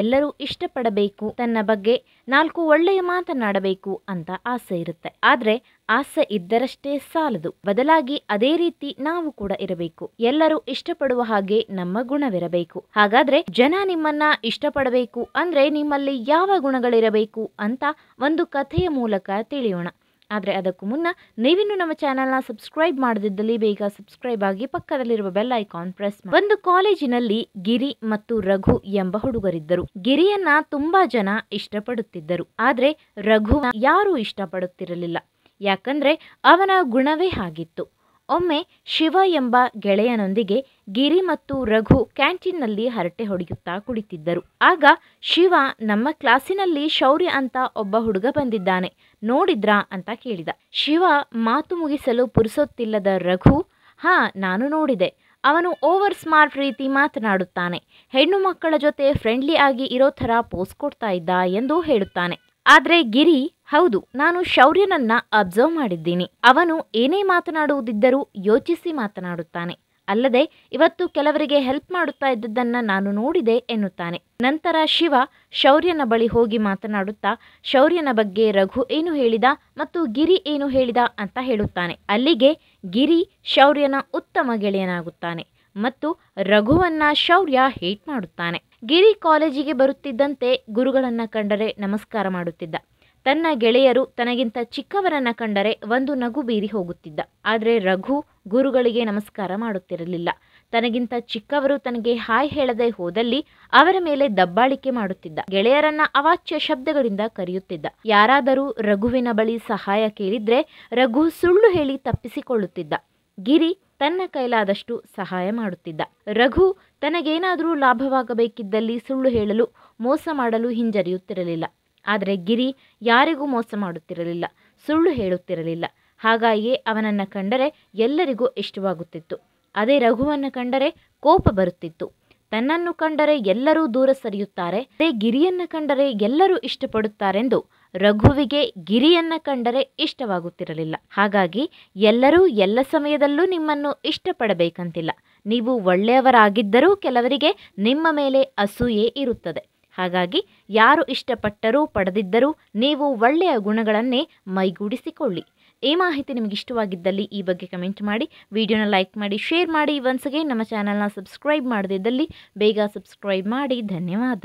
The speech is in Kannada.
ಎಲ್ಲರೂ ಇಷ್ಟಪಡಬೇಕು ತನ್ನ ಬಗ್ಗೆ ನಾಲ್ಕು ಒಳ್ಳೆಯ ಮಾತನಾಡಬೇಕು ಅಂತ ಆಸೆ ಇರುತ್ತೆ ಆದ್ರೆ ಆಸೆ ಇದ್ದರಷ್ಟೇ ಸಾಲದು ಬದಲಾಗಿ ಅದೇ ರೀತಿ ನಾವು ಕೂಡ ಇರಬೇಕು ಎಲ್ಲರೂ ಇಷ್ಟಪಡುವ ಹಾಗೆ ನಮ್ಮ ಗುಣವಿರಬೇಕು ಹಾಗಾದ್ರೆ ಜನ ನಿಮ್ಮನ್ನ ಇಷ್ಟಪಡಬೇಕು ಅಂದ್ರೆ ನಿಮ್ಮಲ್ಲಿ ಯಾವ ಗುಣಗಳಿರಬೇಕು ಅಂತ ಒಂದು ಕಥೆಯ ಮೂಲಕ ತಿಳಿಯೋಣ ಆದರೆ ಅದಕ್ಕೂ ಮುನ್ನ ನೀವಿನ್ನು ನಮ್ಮ ಚಾನೆಲ್ನ ಸಬ್ಸ್ಕ್ರೈಬ್ ಮಾಡದಿದ್ದಲ್ಲಿ ಬೇಗ ಸಬ್ಸ್ಕ್ರೈಬ್ ಆಗಿ ಪಕ್ಕದಲ್ಲಿರುವ ಬೆಲ್ ಐಕಾನ್ ಪ್ರೆಸ್ ಒಂದು ಕಾಲೇಜಿನಲ್ಲಿ ಗಿರಿ ಮತ್ತು ರಘು ಎಂಬ ಹುಡುಗರಿದ್ದರು ಗಿರಿಯನ್ನ ತುಂಬಾ ಜನ ಇಷ್ಟಪಡುತ್ತಿದ್ದರು ಆದರೆ ರಘು ಯಾರೂ ಇಷ್ಟಪಡುತ್ತಿರಲಿಲ್ಲ ಯಾಕಂದ್ರೆ ಅವನ ಗುಣವೇ ಆಗಿತ್ತು ಒಮ್ಮೆ ಶಿವ ಎಂಬ ಗೆಳೆಯನೊಂದಿಗೆ ಗಿರಿ ಮತ್ತು ರಘು ಕ್ಯಾಂಟೀನ್ ನಲ್ಲಿ ಹರಟೆ ಹೊಡೆಯುತ್ತಾ ಕುಳಿತಿದ್ದರು ಆಗ ಶಿವ ನಮ್ಮ ಕ್ಲಾಸಿನಲ್ಲಿ ಶೌರ್ಯ ಅಂತ ಒಬ್ಬ ಹುಡುಗ ಬಂದಿದ್ದಾನೆ ನೋಡಿದ್ರಾ ಅಂತ ಕೇಳಿದ ಶಿವ ಮಾತು ಮುಗಿಸಲು ಪುರುಸೊತ್ತಿಲ್ಲದ ರಘು ಹಾ ನಾನು ನೋಡಿದೆ ಅವನು ಓವರ್ ಸ್ಮಾರ್ಟ್ ರೀತಿ ಮಾತನಾಡುತ್ತಾನೆ ಹೆಣ್ಣು ಮಕ್ಕಳ ಜೊತೆ ಫ್ರೆಂಡ್ಲಿ ಆಗಿ ಇರೋ ಥರ ಪೋಸ್ ಕೊಡ್ತಾ ಇದ್ದ ಎಂದು ಹೇಳುತ್ತಾನೆ ಆದರೆ ಗಿರಿ ಹೌದು ನಾನು ಶೌರ್ಯನನ್ನ ಅಬ್ಸರ್ವ್ ಮಾಡಿದ್ದೀನಿ ಅವನು ಏನೇ ಮಾತನಾಡುವುದಿದ್ದರೂ ಯೋಚಿಸಿ ಮಾತನಾಡುತ್ತಾನೆ ಅಲ್ಲದೆ ಇವತ್ತು ಕೆಲವರಿಗೆ ಹೆಲ್ಪ್ ಮಾಡುತ್ತಾ ಇದ್ದದ್ದನ್ನು ನಾನು ನೋಡಿದೆ ಎನ್ನುತ್ತಾನೆ ನಂತರ ಶಿವ ಶೌರ್ಯನ ಬಳಿ ಹೋಗಿ ಮಾತನಾಡುತ್ತಾ ಶೌರ್ಯನ ಬಗ್ಗೆ ರಘು ಏನು ಹೇಳಿದ ಮತ್ತು ಗಿರಿ ಏನು ಹೇಳಿದ ಅಂತ ಹೇಳುತ್ತಾನೆ ಅಲ್ಲಿಗೆ ಗಿರಿ ಶೌರ್ಯನ ಉತ್ತಮ ಗೆಳೆಯನಾಗುತ್ತಾನೆ ಮತ್ತು ರಘುವನ್ನ ಶೌರ್ಯ ಹೇಟ್ ಮಾಡುತ್ತಾನೆ ಗಿರಿ ಕಾಲೇಜಿಗೆ ಬರುತ್ತಿದ್ದಂತೆ ಗುರುಗಳನ್ನ ಕಂಡರೆ ನಮಸ್ಕಾರ ಮಾಡುತ್ತಿದ್ದ ತನ್ನ ಗೆಳೆಯರು ತನಗಿಂತ ಚಿಕ್ಕವರನ್ನ ಕಂಡರೆ ಒಂದು ನಗು ಬೀರಿ ಹೋಗುತ್ತಿದ್ದ ಆದರೆ ರಘು ಗುರುಗಳಿಗೆ ನಮಸ್ಕಾರ ಮಾಡುತ್ತಿರಲಿಲ್ಲ ತನಗಿಂತ ಚಿಕ್ಕವರು ತನಗೆ ಹಾಯ್ ಹೇಳದೆ ಹೋದಲ್ಲಿ ಅವರ ಮೇಲೆ ದಬ್ಬಾಳಿಕೆ ಮಾಡುತ್ತಿದ್ದ ಗೆಳೆಯರನ್ನ ಅವಾಚ್ಯ ಶಬ್ದಗಳಿಂದ ಕರೆಯುತ್ತಿದ್ದ ಯಾರಾದರೂ ರಘುವಿನ ಬಳಿ ಸಹಾಯ ಕೇಳಿದ್ರೆ ರಘು ಸುಳ್ಳು ಹೇಳಿ ತಪ್ಪಿಸಿಕೊಳ್ಳುತ್ತಿದ್ದ ಗಿರಿ ತನ್ನ ಕೈಲಾದಷ್ಟು ಸಹಾಯ ಮಾಡುತ್ತಿದ್ದ ರಘು ತನಗೇನಾದರೂ ಲಾಭವಾಗಬೇಕಿದ್ದಲ್ಲಿ ಸುಳ್ಳು ಹೇಳಲು ಮೋಸ ಮಾಡಲು ಹಿಂಜರಿಯುತ್ತಿರಲಿಲ್ಲ ಆದರೆ ಗಿರಿ ಯಾರಿಗೂ ಮೋಸ ಮಾಡುತ್ತಿರಲಿಲ್ಲ ಸುಳ್ಳು ಹೇಳುತ್ತಿರಲಿಲ್ಲ ಹಾಗಾಗಿ ಅವನನ್ನು ಕಂಡರೆ ಎಲ್ಲರಿಗೂ ಇಷ್ಟವಾಗುತ್ತಿತ್ತು ಅದೇ ರಘುವನ್ನು ಕಂಡರೆ ಕೋಪ ಬರುತ್ತಿತ್ತು ತನ್ನನ್ನು ಕಂಡರೆ ಎಲ್ಲರೂ ದೂರ ಸರಿಯುತ್ತಾರೆ ಅದೇ ಗಿರಿಯನ್ನು ಕಂಡರೆ ಎಲ್ಲರೂ ಇಷ್ಟಪಡುತ್ತಾರೆಂದು ರಘುವಿಗೆ ಗಿರಿಯನ್ನು ಕಂಡರೆ ಇಷ್ಟವಾಗುತ್ತಿರಲಿಲ್ಲ ಹಾಗಾಗಿ ಎಲ್ಲರೂ ಎಲ್ಲ ಸಮಯದಲ್ಲೂ ನಿಮ್ಮನ್ನು ಇಷ್ಟಪಡಬೇಕಂತಿಲ್ಲ ನೀವು ಒಳ್ಳೆಯವರಾಗಿದ್ದರೂ ಕೆಲವರಿಗೆ ನಿಮ್ಮ ಮೇಲೆ ಅಸೂಯೆ ಇರುತ್ತದೆ ಹಾಗಾಗಿ ಯಾರು ಇಷ್ಟಪಟ್ಟರೂ ಪಡೆದಿದ್ದರೂ ನೀವು ಒಳ್ಳೆಯ ಗುಣಗಳನ್ನೇ ಮೈಗೂಡಿಸಿಕೊಳ್ಳಿ ಈ ಮಾಹಿತಿ ನಿಮಗೆ ಇಷ್ಟವಾಗಿದ್ದಲ್ಲಿ ಈ ಬಗ್ಗೆ ಕಮೆಂಟ್ ಮಾಡಿ ವಿಡಿಯೋನ ಲೈಕ್ ಮಾಡಿ ಶೇರ್ ಮಾಡಿ ಒನ್ಸ್ ಅಗೇನ್ ನಮ್ಮ ಚಾನಲ್ನ ಸಬ್ಸ್ಕ್ರೈಬ್ ಮಾಡದಿದ್ದಲ್ಲಿ ಬೇಗ ಸಬ್ಸ್ಕ್ರೈಬ್ ಮಾಡಿ ಧನ್ಯವಾದ